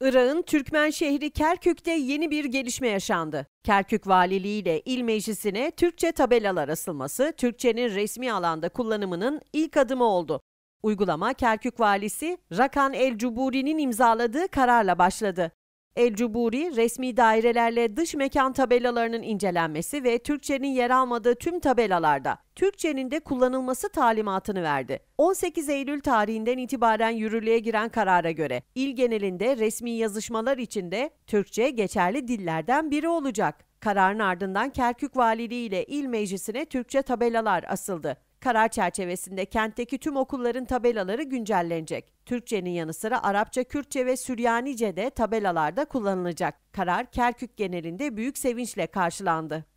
Irak'ın Türkmen şehri Kerkük'te yeni bir gelişme yaşandı. Kerkük Valiliği ile il meclisine Türkçe tabelalar asılması, Türkçenin resmi alanda kullanımının ilk adımı oldu. Uygulama Kerkük Valisi Rakan El Cuburi'nin imzaladığı kararla başladı. El Cuburi, resmi dairelerle dış mekan tabelalarının incelenmesi ve Türkçenin yer almadığı tüm tabelalarda Türkçenin de kullanılması talimatını verdi. 18 Eylül tarihinden itibaren yürürlüğe giren karara göre il genelinde resmi yazışmalar içinde Türkçe geçerli dillerden biri olacak. Kararın ardından Kerkük Valiliği ile il meclisine Türkçe tabelalar asıldı. Karar çerçevesinde kentteki tüm okulların tabelaları güncellenecek. Türkçenin yanı sıra Arapça, Kürtçe ve Süryanice de tabelalarda kullanılacak. Karar Kerkük genelinde büyük sevinçle karşılandı.